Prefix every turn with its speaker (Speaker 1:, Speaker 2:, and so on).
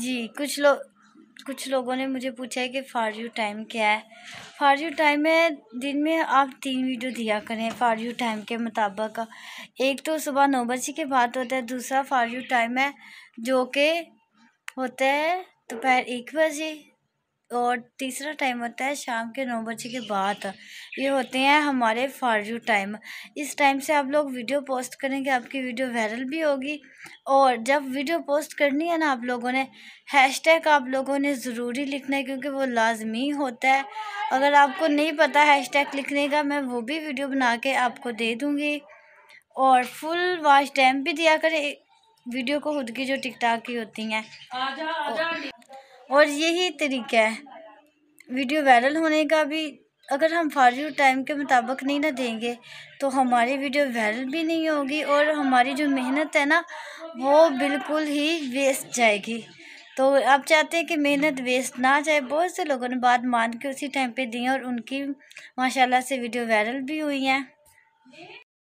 Speaker 1: जी कुछ लोग कुछ लोगों ने मुझे पूछा है कि फ़ार यू टाइम क्या है फ़ार यू टाइम में दिन में आप तीन वीडियो दिया करें फ़ार यू टाइम के मुताबिक एक तो सुबह नौ बजे के बाद होता है दूसरा फ़ार यू टाइम है जो कि होता है दोपहर एक बजे और तीसरा टाइम होता है शाम के नौ बजे के बाद ये होते हैं हमारे फॉर यू टाइम इस टाइम से आप लोग वीडियो पोस्ट करेंगे आपकी वीडियो वायरल भी होगी और जब वीडियो पोस्ट करनी है ना आप लोगों ने हैशटैग आप लोगों ने ज़रूरी लिखना है क्योंकि वो लाजमी होता है अगर आपको नहीं पता हैशटैग लिखने का मैं वो भी वीडियो बना के आपको दे दूँगी और फुल वॉच टाइम भी दिया करें वीडियो को खुद की जो टिकटॉक की होती हैं और यही तरीका है वीडियो वायरल होने का भी अगर हम फारू टाइम के मुताबिक नहीं ना देंगे तो हमारी वीडियो वायरल भी नहीं होगी और हमारी जो मेहनत है ना वो बिल्कुल ही वेस्ट जाएगी तो आप चाहते हैं कि मेहनत वेस्ट ना जाए बहुत से लोगों ने बात मान के उसी टाइम पे दी और उनकी माशाल्लाह से वीडियो वायरल भी हुई हैं